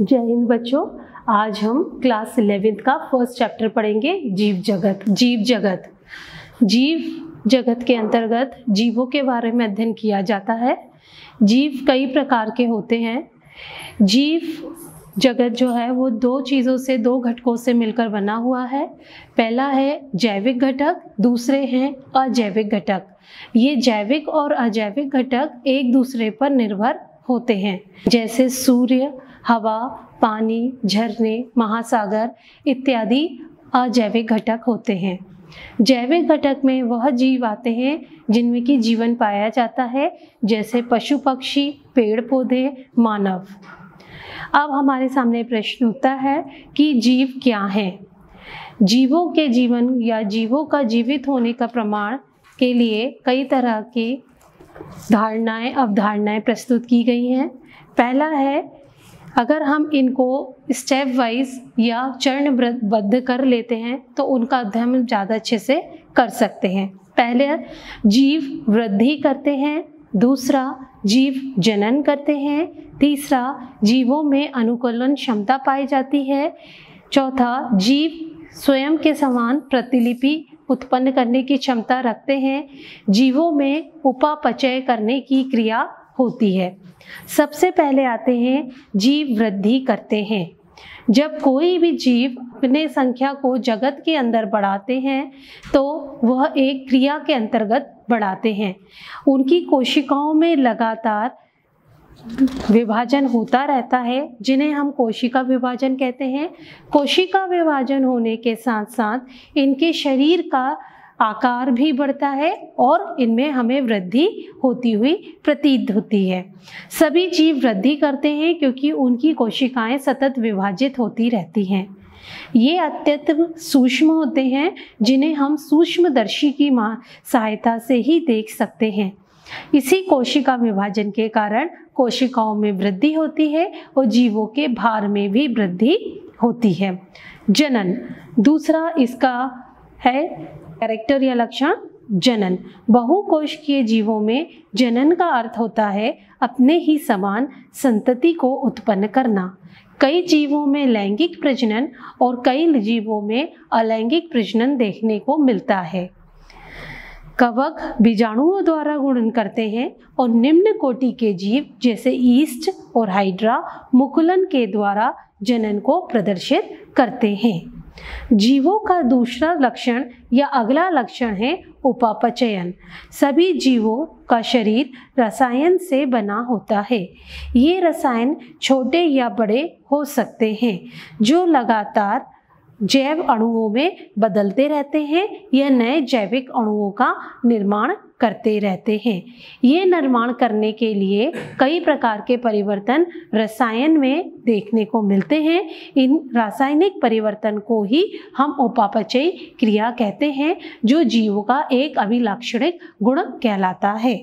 जय हिंद बच्चों आज हम क्लास इलेवेंथ का फर्स्ट चैप्टर पढ़ेंगे जीव जगत जीव जगत जीव जगत के अंतर्गत जीवों के बारे में अध्ययन किया जाता है जीव कई प्रकार के होते हैं जीव जगत जो है वो दो चीज़ों से दो घटकों से मिलकर बना हुआ है पहला है जैविक घटक दूसरे हैं अजैविक घटक ये जैविक और अजैविक घटक एक दूसरे पर निर्भर होते हैं जैसे सूर्य हवा पानी झरने महासागर इत्यादि अजैविक घटक होते हैं जैविक घटक में वह जीव आते हैं जिनमें की जीवन पाया जाता है जैसे पशु पक्षी पेड़ पौधे मानव अब हमारे सामने प्रश्न उठता है कि जीव क्या है जीवों के जीवन या जीवों का जीवित होने का प्रमाण के लिए कई तरह के धारणाएं अवधारणाएं प्रस्तुत की गई हैं पहला है अगर हम इनको स्टेप वाइज या चरणबद्ध कर लेते हैं तो उनका अध्ययन ज़्यादा अच्छे से कर सकते हैं पहले जीव वृद्धि करते हैं दूसरा जीव जनन करते हैं तीसरा जीवों में अनुकूलन क्षमता पाई जाती है चौथा जीव स्वयं के समान प्रतिलिपि उत्पन्न करने की क्षमता रखते हैं जीवों में उपापचय करने की क्रिया होती है सबसे पहले आते हैं जीव वृद्धि करते हैं जब कोई भी जीव अपने संख्या को जगत के अंदर बढ़ाते हैं तो वह एक क्रिया के अंतर्गत बढ़ाते हैं उनकी कोशिकाओं में लगातार विभाजन होता रहता है जिन्हें हम कोशिका विभाजन कहते हैं कोशिका विभाजन होने के साथ साथ इनके शरीर का आकार भी बढ़ता है और इनमें हमें वृद्धि होती हुई प्रतीत होती है सभी जीव वृद्धि करते हैं क्योंकि उनकी कोशिकाएं सतत विभाजित होती रहती हैं ये अत्यंत सूक्ष्म होते हैं जिन्हें हम सूक्ष्मदर्शी की सहायता से ही देख सकते हैं इसी कोशिका विभाजन के कारण कोशिकाओं में वृद्धि होती है और जीवों के भार में भी वृद्धि होती है जनन दूसरा इसका है कैरेक्टर या लक्षण जनन बहुकोशिकीय जीवों में जनन का अर्थ होता है अपने ही समान संतति को उत्पन्न करना कई जीवों में लैंगिक प्रजनन और कई जीवों में अलैंगिक प्रजनन देखने को मिलता है कवक बीजाणुओं द्वारा गुणन करते हैं और निम्न कोटि के जीव जैसे ईस्ट और हाइड्रा मुकुलन के द्वारा जनन को प्रदर्शित करते हैं जीवों का दूसरा लक्षण या अगला लक्षण है उपापचयन सभी जीवों का शरीर रसायन से बना होता है ये रसायन छोटे या बड़े हो सकते हैं जो लगातार जैव अणुओं में बदलते रहते हैं या नए जैविक अणुओं का निर्माण करते रहते हैं ये निर्माण करने के लिए कई प्रकार के परिवर्तन रसायन में देखने को मिलते हैं इन रासायनिक परिवर्तन को ही हम उपापचयी क्रिया कहते हैं जो जीवों का एक अभिलाक्षणिक गुण कहलाता है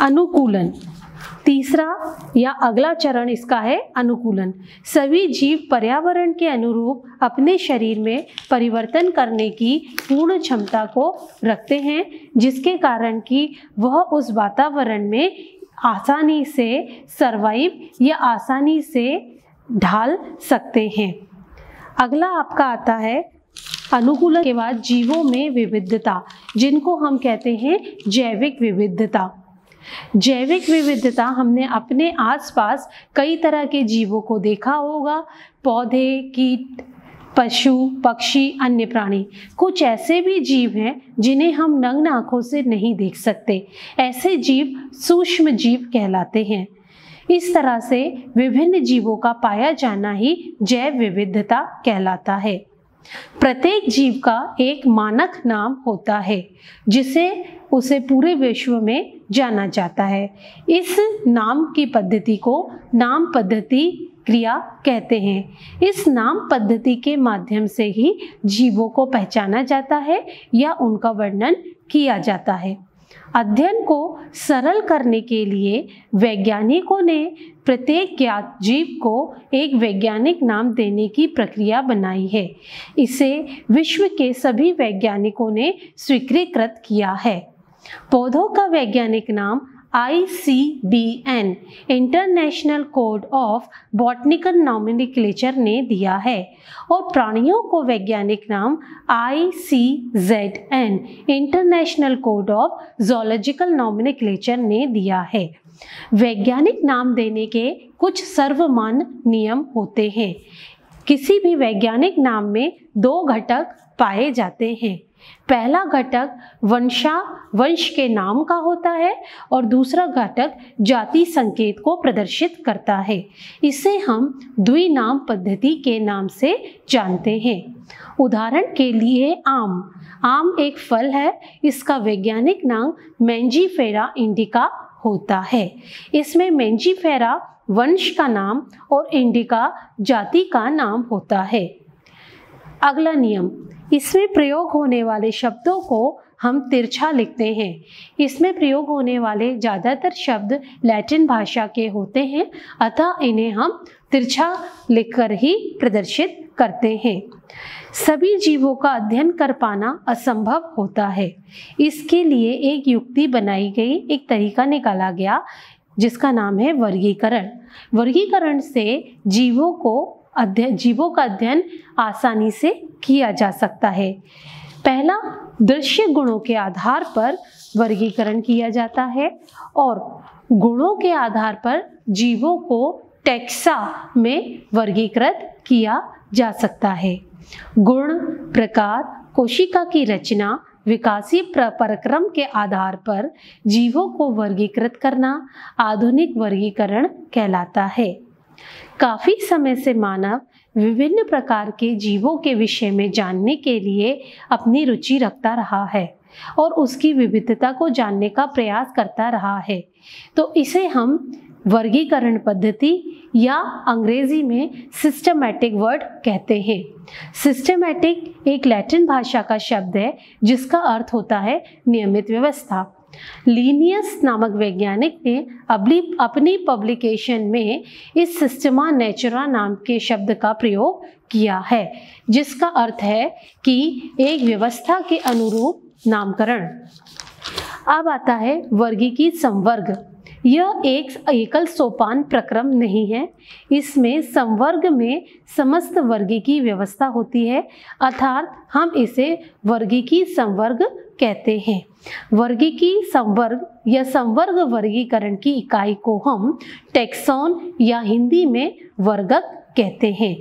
अनुकूलन तीसरा या अगला चरण इसका है अनुकूलन सभी जीव पर्यावरण के अनुरूप अपने शरीर में परिवर्तन करने की पूर्ण क्षमता को रखते हैं जिसके कारण कि वह उस वातावरण में आसानी से सरवाइव या आसानी से ढाल सकते हैं अगला आपका आता है अनुकूलन के बाद जीवों में विविधता जिनको हम कहते हैं जैविक विविधता जैविक विविधता हमने अपने आसपास कई तरह के जीवों को देखा होगा पौधे कीट पशु पक्षी अन्य प्राणी कुछ ऐसे भी जीव हैं जिन्हें हम नग्न आँखों से नहीं देख सकते ऐसे जीव सूक्ष्म जीव कहलाते हैं इस तरह से विभिन्न जीवों का पाया जाना ही जैव विविधता कहलाता है प्रत्येक जीव का एक मानक नाम होता है जिसे उसे पूरे विश्व में जाना जाता है इस नाम की पद्धति को नाम पद्धति क्रिया कहते हैं इस नाम पद्धति के माध्यम से ही जीवों को पहचाना जाता है या उनका वर्णन किया जाता है अध्ययन को सरल करने के लिए वैज्ञानिकों ने प्रत्येक ज्ञात जीव को एक वैज्ञानिक नाम देने की प्रक्रिया बनाई है इसे विश्व के सभी वैज्ञानिकों ने स्वीकृत किया है पौधों का वैज्ञानिक नाम I C B N international code of botanical nomenclature ने दिया है और प्राणियों को वैज्ञानिक नाम I C Z N international code of zoological nomenclature ने दिया है वैज्ञानिक नाम देने के कुछ सर्वमान्य नियम होते हैं किसी भी वैज्ञानिक नाम में दो घटक पाए जाते हैं पहला घटक वंशा वंश के नाम का होता है और दूसरा घटक जाति संकेत को प्रदर्शित करता है इसे हम द्विनाम पद्धति के नाम से जानते हैं उदाहरण के लिए आम आम एक फल है इसका वैज्ञानिक नाम मैंजीफेरा इंडिका होता है इसमें मैंजीफेरा वंश का नाम और इंडिका जाति का नाम होता है अगला नियम इसमें प्रयोग होने वाले शब्दों को हम तिरछा लिखते हैं इसमें प्रयोग होने वाले ज़्यादातर शब्द लैटिन भाषा के होते हैं अतः इन्हें हम तिरछा लिखकर ही प्रदर्शित करते हैं सभी जीवों का अध्ययन कर पाना असंभव होता है इसके लिए एक युक्ति बनाई गई एक तरीका निकाला गया जिसका नाम है वर्गीकरण वर्गीकरण से जीवों को अध्ययन जीवों का अध्ययन आसानी से किया जा सकता है पहला दृश्य गुणों के आधार पर वर्गीकरण किया जाता है और गुणों के आधार पर जीवों को टैक्सा में वर्गीकृत किया जा सकता है गुण प्रकार कोशिका की रचना विकासी प्रक्रम के आधार पर जीवों को वर्गीकृत करना आधुनिक वर्गीकरण कहलाता है काफ़ी समय से मानव विभिन्न प्रकार के जीवों के विषय में जानने के लिए अपनी रुचि रखता रहा है और उसकी विविधता को जानने का प्रयास करता रहा है तो इसे हम वर्गीकरण पद्धति या अंग्रेजी में सिस्टमैटिक वर्ड कहते हैं सिस्टमैटिक एक लैटिन भाषा का शब्द है जिसका अर्थ होता है नियमित व्यवस्था लीनियस नामक वैज्ञानिक ने अपनी अपनी पब्लिकेशन में इस सिस्टमा नेचुरा नाम के शब्द का प्रयोग किया है जिसका अर्थ है कि एक व्यवस्था के अनुरूप नामकरण अब आता है वर्गी की संवर्ग यह एक एकल सोपान प्रक्रम नहीं है इसमें संवर्ग में समस्त वर्गी की व्यवस्था होती है अर्थात हम इसे वर्गी की संवर्ग कहते हैं वर्गी की संवर्ग या संवर्ग वर्गीकरण की इकाई को हम टेक्सॉन या हिंदी में वर्गक कहते हैं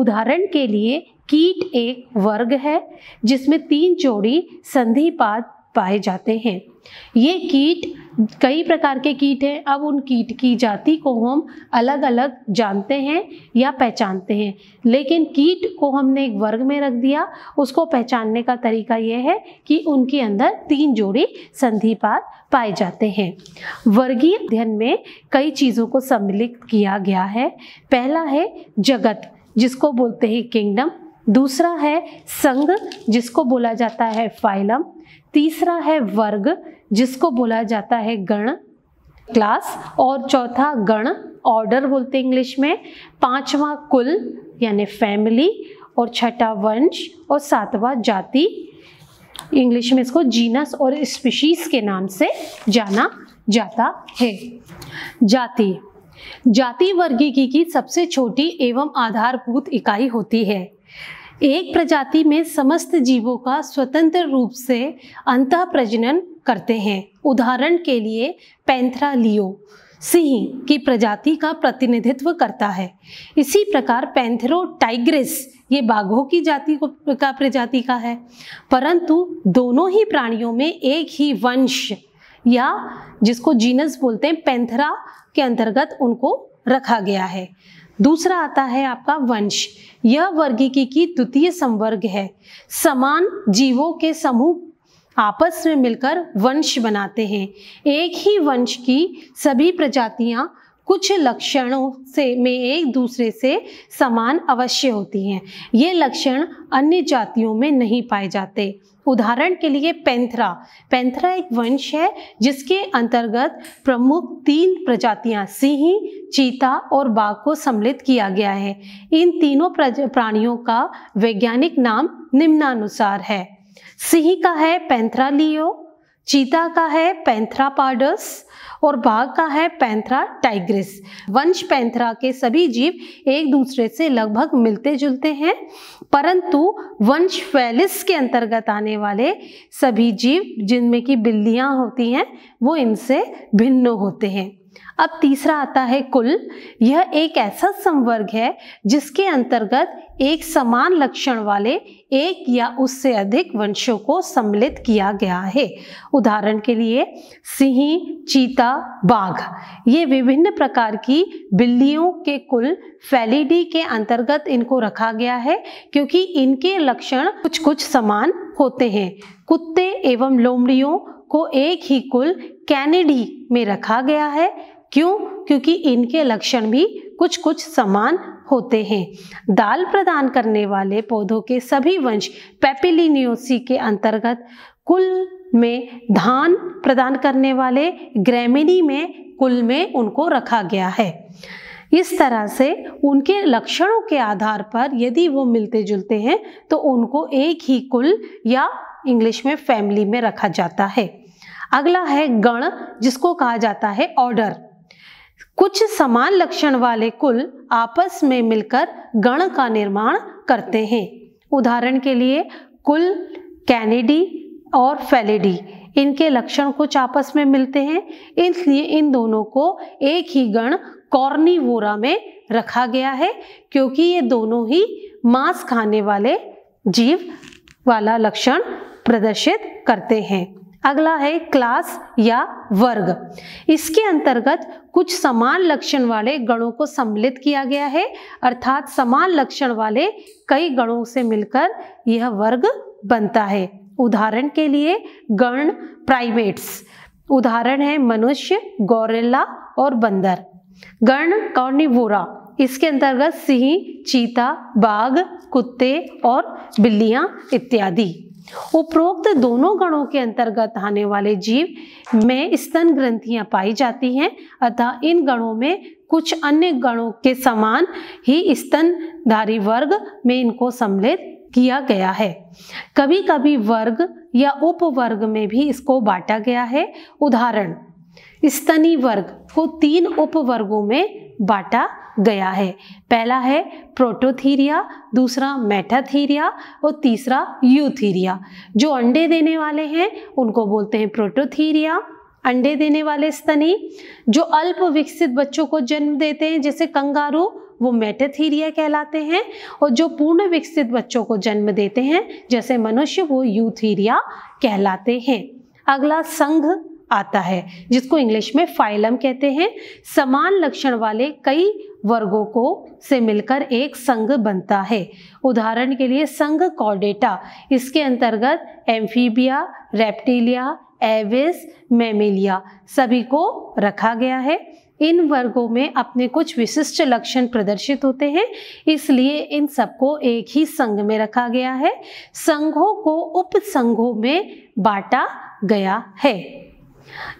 उदाहरण के लिए कीट एक वर्ग है जिसमें तीन जोड़ी संधिपाद पाए जाते हैं ये कीट कई प्रकार के कीट हैं अब उन कीट की जाति को हम अलग अलग जानते हैं या पहचानते हैं लेकिन कीट को हमने एक वर्ग में रख दिया उसको पहचानने का तरीका यह है कि उनके अंदर तीन जोड़ी संधिपात पाए जाते हैं वर्गीय अध्ययन में कई चीज़ों को सम्मिलित किया गया है पहला है जगत जिसको बोलते हैं किंगडम दूसरा है संघ जिसको बोला जाता है फाइलम तीसरा है वर्ग जिसको बोला जाता है गण क्लास और चौथा गण ऑर्डर बोलते इंग्लिश में पांचवा कुल यानी फैमिली और छठा वंश और सातवां जाति इंग्लिश में इसको जीनस और स्पीशीज के नाम से जाना जाता है जाति जाति वर्गीकी की सबसे छोटी एवं आधारभूत इकाई होती है एक प्रजाति में समस्त जीवों का स्वतंत्र रूप से अंत प्रजनन करते हैं उदाहरण के लिए पैंथरा लियो सिंह की प्रजाति का प्रतिनिधित्व करता है इसी प्रकार पैंथरो टाइग्रिस ये बाघों की जाति को का प्रजाति का है परंतु दोनों ही प्राणियों में एक ही वंश या जिसको जीनस बोलते हैं पैंथरा के अंतर्गत उनको रखा गया है दूसरा आता है आपका वंश यह वर्गीकी की द्वितीय संवर्ग है समान जीवों के समूह आपस में मिलकर वंश बनाते हैं एक ही वंश की सभी प्रजातियां कुछ लक्षणों से में एक दूसरे से समान अवश्य होती हैं ये लक्षण अन्य जातियों में नहीं पाए जाते उदाहरण के लिए पैंथरा पैंथरा एक वंश है जिसके अंतर्गत प्रमुख तीन प्रजातियां सिंह चीता और बाघ को सम्मिलित किया गया है इन तीनों प्राणियों का वैज्ञानिक नाम निम्नानुसार है सिंह का है पैंथरा लियो चीता का है पैंथरा पाडस और बाघ का है पैंथरा टाइग्रिस वंश पैंथरा के सभी जीव एक दूसरे से लगभग मिलते जुलते हैं परंतु वंश फैलिस के अंतर्गत आने वाले सभी जीव जिनमें की बिल्लियाँ होती हैं वो इनसे भिन्न होते हैं अब तीसरा आता है कुल यह एक ऐसा संवर्ग है जिसके अंतर्गत एक समान लक्षण वाले एक या उससे अधिक वंशों को सम्मिलित किया गया है उदाहरण के लिए सिंह चीता बाघ ये विभिन्न प्रकार की बिल्लियों के कुल फैलिडी के अंतर्गत इनको रखा गया है क्योंकि इनके लक्षण कुछ कुछ समान होते हैं कुत्ते एवं लोमड़ियों को एक ही कुल कैनेडी में रखा गया है क्यों क्योंकि इनके लक्षण भी कुछ कुछ समान होते हैं दाल प्रदान करने वाले पौधों के सभी वंश पेपिलिनियोसी के अंतर्गत कुल में धान प्रदान करने वाले ग्रेमिनी में कुल में उनको रखा गया है इस तरह से उनके लक्षणों के आधार पर यदि वो मिलते जुलते हैं तो उनको एक ही कुल या इंग्लिश में फैमिली में रखा जाता है अगला है गण जिसको कहा जाता है ऑर्डर कुछ समान लक्षण वाले कुल आपस में मिलकर गण का निर्माण करते हैं उदाहरण के लिए कुल कैनेडी और फेलेडी इनके लक्षण कुछ आपस में मिलते हैं इसलिए इन दोनों को एक ही गण कॉर्निवोरा में रखा गया है क्योंकि ये दोनों ही मांस खाने वाले जीव वाला लक्षण प्रदर्शित करते हैं अगला है क्लास या वर्ग इसके अंतर्गत कुछ समान लक्षण वाले गणों को सम्मिलित किया गया है अर्थात समान लक्षण वाले कई गणों से मिलकर यह वर्ग बनता है उदाहरण के लिए गण प्राइमेट्स उदाहरण है मनुष्य गौरेला और बंदर गण कॉर्निवोरा इसके अंतर्गत सिंह चीता बाघ कुत्ते और बिल्लियां इत्यादि उपरोक्त दोनों गणों के अंतर्गत आने वाले जीव में स्तन ग्रंथियां पाई जाती हैं अतः इन गणों में कुछ अन्य गणों के समान ही स्तनधारी वर्ग में इनको सम्मिलित किया गया है कभी कभी वर्ग या उपवर्ग में भी इसको बांटा गया है उदाहरण स्तनी वर्ग को तीन उपवर्गों में बांटा गया है पहला है प्रोटोथीरिया दूसरा मेटाथीरिया और तीसरा यूथीरिया जो अंडे देने वाले हैं उनको बोलते हैं प्रोटोथीरिया अंडे देने वाले स्तनी जो अल्प विकसित बच्चों को जन्म देते हैं जैसे कंगारू वो मेटाथीरिया कहलाते हैं और जो पूर्ण विकसित बच्चों को जन्म देते हैं जैसे मनुष्य वो यूथीरिया कहलाते हैं अगला संघ आता है जिसको इंग्लिश में फाइलम कहते हैं समान लक्षण वाले कई वर्गों को से मिलकर एक संघ बनता है उदाहरण के लिए संघ कॉडेटा इसके अंतर्गत एम्फीबिया रेप्टिलिया एविस मेमिलिया सभी को रखा गया है इन वर्गों में अपने कुछ विशिष्ट लक्षण प्रदर्शित होते हैं इसलिए इन सबको एक ही संघ में रखा गया है संघों को उपसंघों में बांटा गया है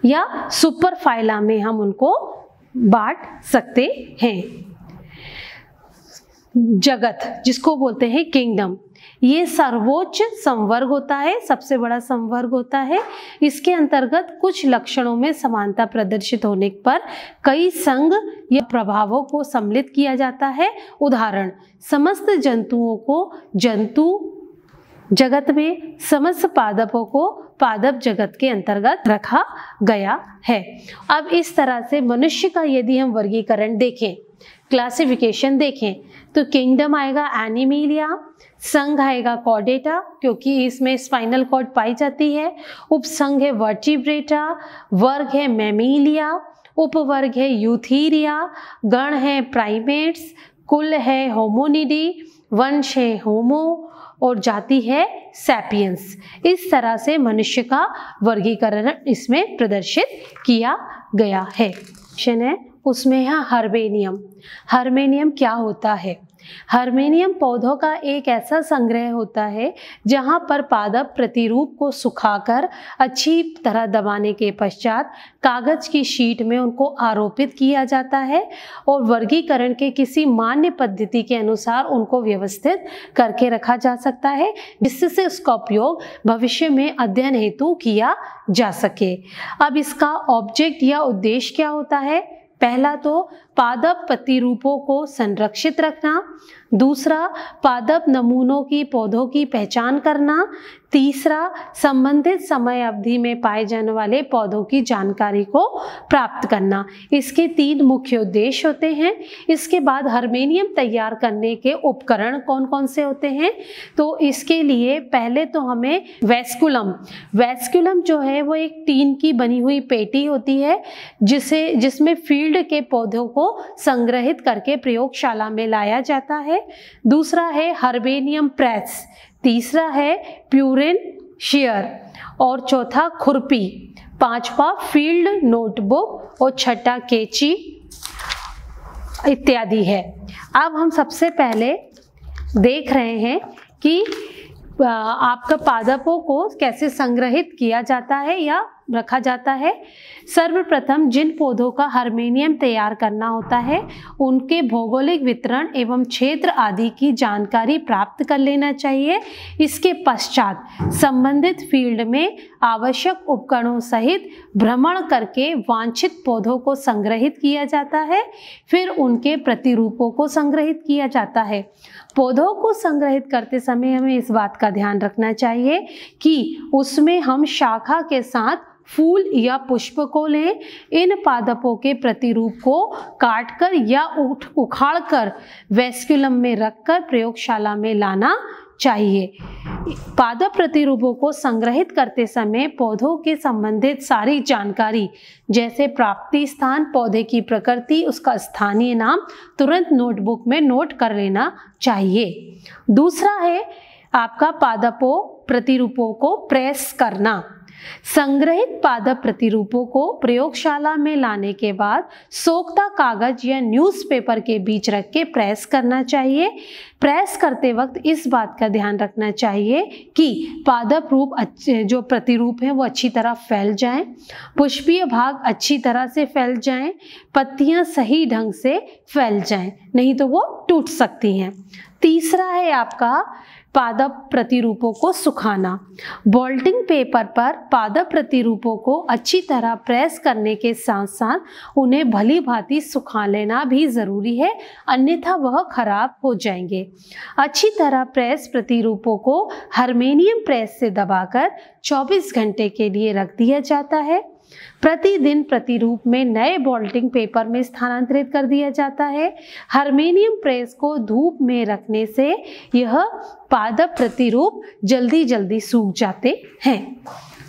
या सुपर फाइला में हम उनको बांट सकते हैं जगत जिसको बोलते हैं किंगडम ये सर्वोच्च संवर्ग होता है सबसे बड़ा संवर्ग होता है इसके अंतर्गत कुछ लक्षणों में समानता प्रदर्शित होने पर कई संघ या प्रभावों को सम्मिलित किया जाता है उदाहरण समस्त जंतुओं को जंतु जगत में समस्त पादपों को पादप जगत के अंतर्गत रखा गया है अब इस तरह से मनुष्य का यदि हम वर्गीकरण देखें क्लासिफिकेशन देखें तो किंगडम आएगा एनिमीलिया संघ आएगा कॉडेटा क्योंकि इसमें स्पाइनल कॉर्ड पाई जाती है उपसंघ है वर्टिब्रेटा वर्ग है मेमिलिया उपवर्ग है यूथीरिया गण है प्राइमेट्स कुल है होमोनिडी वंश है होमो और जाति है सैपियंस इस तरह से मनुष्य का वर्गीकरण इसमें प्रदर्शित किया गया है क्वेश्चन है उसमें है हर्बेनियम हर्मेनियम क्या होता है हारमेनियम पौधों का एक ऐसा संग्रह होता है जहां पर पादप प्रतिरूप को सुखाकर अच्छी तरह दबाने के पश्चात कागज की शीट में उनको आरोपित किया जाता है और वर्गीकरण के किसी मान्य पद्धति के अनुसार उनको व्यवस्थित करके रखा जा सकता है जिससे उसका उपयोग भविष्य में अध्ययन हेतु किया जा सके अब इसका ऑब्जेक्ट या उद्देश्य क्या होता है पहला तो पादप प्रतिरूपों को संरक्षित रखना दूसरा पादप नमूनों की पौधों की पहचान करना तीसरा संबंधित समय अवधि में पाए जाने वाले पौधों की जानकारी को प्राप्त करना इसके तीन मुख्य उद्देश्य होते हैं इसके बाद हारमेनियम तैयार करने के उपकरण कौन कौन से होते हैं तो इसके लिए पहले तो हमें वैस्कुलम वैस्कुलम जो है वो एक टीन की बनी हुई पेटी होती है जिसे जिसमें फील्ड के पौधों को संग्रहित करके प्रयोगशाला में लाया जाता है दूसरा है हर्बेनियम प्रेस तीसरा है प्यूरिन शेयर और चौथा खुरपी पांचवा फील्ड नोटबुक और छठा केची इत्यादि है अब हम सबसे पहले देख रहे हैं कि आपका पादपों को कैसे संग्रहित किया जाता है या रखा जाता है सर्वप्रथम जिन पौधों का हारमेनियम तैयार करना होता है उनके भौगोलिक वितरण एवं क्षेत्र आदि की जानकारी प्राप्त कर लेना चाहिए इसके पश्चात संबंधित फील्ड में आवश्यक उपकरणों सहित भ्रमण करके वांछित पौधों को संग्रहित किया जाता है फिर उनके प्रतिरूपों को संग्रहित किया जाता है पौधों को संग्रहित करते समय हमें इस बात का ध्यान रखना चाहिए कि उसमें हम शाखा के साथ फूल या पुष्प को लें इन पादपों के प्रतिरूप को काटकर या उठ उखाड़ कर वेस्क्यूलम में रखकर प्रयोगशाला में लाना चाहिए पादप प्रतिरूपों को संग्रहित करते समय पौधों के संबंधित सारी जानकारी जैसे प्राप्ति स्थान पौधे की प्रकृति उसका स्थानीय नाम तुरंत नोटबुक में नोट कर लेना चाहिए दूसरा है आपका पादपों प्रतिरूपों को प्रेस करना संग्रहित पादप प्रतिरूपों को प्रयोगशाला में लाने के बाद सोखता कागज या न्यूज़पेपर के बीच रख के प्रेस करना चाहिए प्रेस करते वक्त इस बात का ध्यान रखना चाहिए कि पादप रूप जो प्रतिरूप हैं वो अच्छी तरह फैल जाएं, पुष्पीय भाग अच्छी तरह से फैल जाएं, पत्तियां सही ढंग से फैल जाएं, नहीं तो वो टूट सकती हैं तीसरा है आपका पादप प्रतिरूपों को सुखाना बॉल्टिंग पेपर पर पादप प्रतिरूपों को अच्छी तरह प्रेस करने के साथ साथ उन्हें भली भांति सुखा लेना भी ज़रूरी है अन्यथा वह खराब हो जाएंगे अच्छी तरह प्रेस प्रतिरूपों को हारमेनियम प्रेस से दबाकर 24 घंटे के लिए रख दिया जाता है प्रतिदिन प्रतिरूप में नए बॉल्टिंग पेपर में स्थानांतरित कर दिया जाता है हारमेनियम प्रेस को धूप में रखने से यह पादप प्रतिरूप जल्दी जल्दी सूख जाते हैं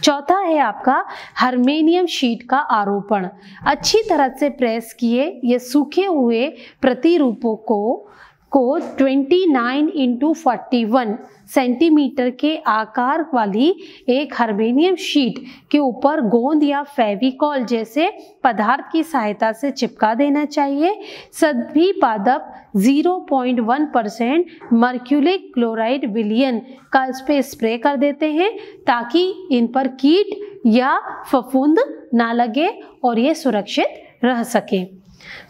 चौथा है आपका हारमेनियम शीट का आरोपण अच्छी तरह से प्रेस किए ये सूखे हुए प्रतिरूपों को को 29 इंटू फोर्टी सेंटीमीटर के आकार वाली एक हर्बेनियम शीट के ऊपर गोंद या फेविकॉल जैसे पदार्थ की सहायता से चिपका देना चाहिए सभी पादप 0.1 परसेंट मर्क्यूलिक क्लोराइड विलियन का इस पर स्प्रे कर देते हैं ताकि इन पर कीट या फफूंद ना लगे और ये सुरक्षित रह सकें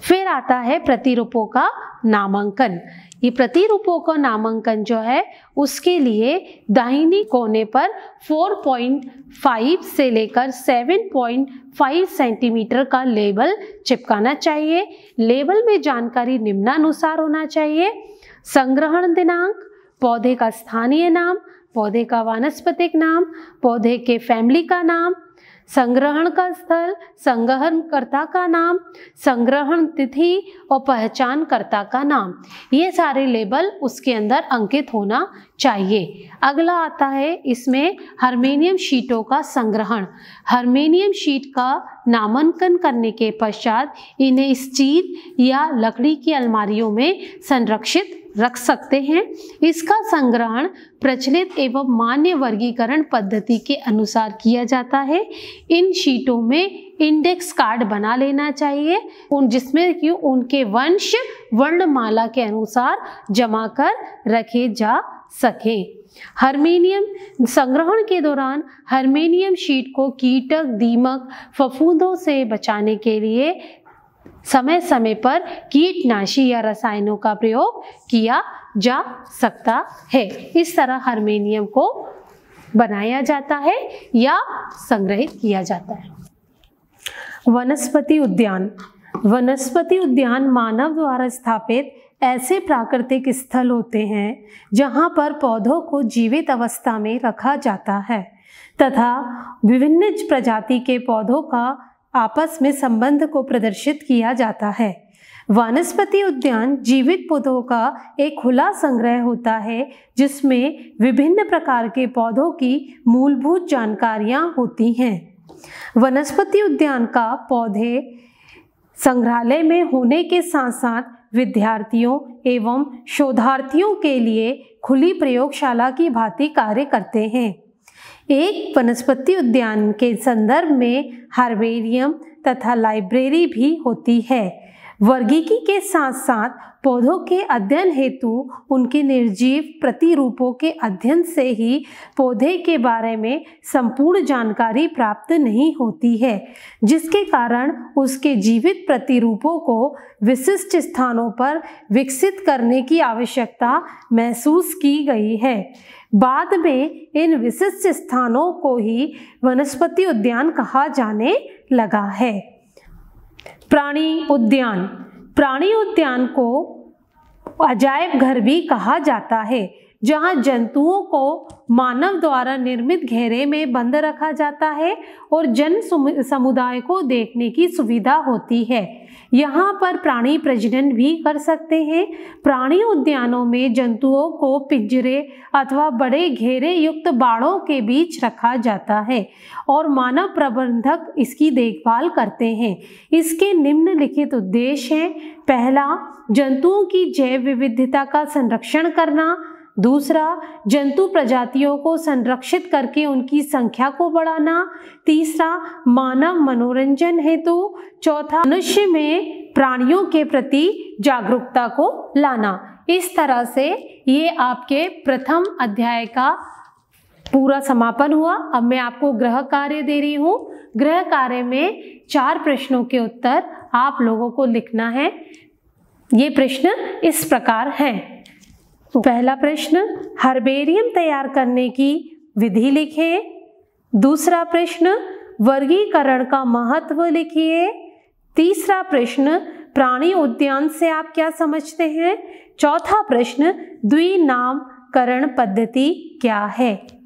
फिर आता है प्रतिरूपों का नामांकन ये प्रतिरूपों का नामांकन जो है उसके लिए दाहिनी कोने पर 4.5 से लेकर 7.5 सेंटीमीटर का लेबल चिपकाना चाहिए लेबल में जानकारी निम्नानुसार होना चाहिए संग्रहण दिनांक पौधे का स्थानीय नाम पौधे का वानस्पतिक नाम पौधे के फैमिली का नाम संग्रहण का स्थल संग्रहणकर्ता का नाम संग्रहण तिथि और पहचानकर्ता का नाम ये सारे लेबल उसके अंदर अंकित होना चाहिए अगला आता है इसमें हारमेनियम शीटों का संग्रहण हारमेनियम शीट का नामांकन करने के पश्चात इन्हें स्टील या लकड़ी की अलमारियों में संरक्षित रख सकते हैं इसका संग्रहण प्रचलित एवं मान्य वर्गीकरण पद्धति के अनुसार किया जाता है इन शीटों में इंडेक्स कार्ड बना लेना चाहिए उन जिसमें कि उनके वंश वर्णमाला के अनुसार जमा कर रखे जा सके हर्मेनियम संग्रहण के दौरान हर्मेनियम शीट को कीटक दीमक फफूंदों से बचाने के लिए समय समय पर कीटनाशी या रसायनों का प्रयोग किया जा सकता है इस तरह हरमेनियम को बनाया जाता है या संग्रहित किया जाता है वनस्पति उद्यान वनस्पति उद्यान मानव द्वारा स्थापित ऐसे प्राकृतिक स्थल होते हैं जहाँ पर पौधों को जीवित अवस्था में रखा जाता है तथा विभिन्न प्रजाति के पौधों का आपस में संबंध को प्रदर्शित किया जाता है वनस्पति उद्यान जीवित पौधों का एक खुला संग्रह होता है जिसमें विभिन्न प्रकार के पौधों की मूलभूत जानकारियाँ होती हैं वनस्पति उद्यान का पौधे संग्रहालय में होने के साथ साथ विद्यार्थियों एवं शोधार्थियों के लिए खुली प्रयोगशाला की भांति कार्य करते हैं एक वनस्पति उद्यान के संदर्भ में हार्बेरियम तथा लाइब्रेरी भी होती है वर्गीकी के साथ साथ पौधों के अध्ययन हेतु उनके निर्जीव प्रतिरूपों के अध्ययन से ही पौधे के बारे में संपूर्ण जानकारी प्राप्त नहीं होती है जिसके कारण उसके जीवित प्रतिरूपों को विशिष्ट स्थानों पर विकसित करने की आवश्यकता महसूस की गई है बाद में इन विशिष्ट स्थानों को ही वनस्पति उद्यान कहा जाने लगा है प्राणी उद्यान प्राणी उद्यान को अजायब घर भी कहा जाता है जहाँ जंतुओं को मानव द्वारा निर्मित घेरे में बंद रखा जाता है और जन समुदाय को देखने की सुविधा होती है यहाँ पर प्राणी प्रजनन भी कर सकते हैं प्राणी उद्यानों में जंतुओं को पिंजरे अथवा बड़े घेरे युक्त बाड़ों के बीच रखा जाता है और मानव प्रबंधक इसकी देखभाल करते हैं इसके निम्नलिखित उद्देश्य हैं पहला जंतुओं की जैव विविधता का संरक्षण करना दूसरा जंतु प्रजातियों को संरक्षित करके उनकी संख्या को बढ़ाना तीसरा मानव मनोरंजन हेतु चौथा मनुष्य में प्राणियों के प्रति जागरूकता को लाना इस तरह से ये आपके प्रथम अध्याय का पूरा समापन हुआ अब मैं आपको ग्रह कार्य दे रही हूँ ग्रह कार्य में चार प्रश्नों के उत्तर आप लोगों को लिखना है ये प्रश्न इस प्रकार हैं पहला प्रश्न हर्बेरियम तैयार करने की विधि लिखिए दूसरा प्रश्न वर्गीकरण का महत्व लिखिए तीसरा प्रश्न प्राणी उद्यान से आप क्या समझते हैं चौथा प्रश्न द्विनामकरण पद्धति क्या है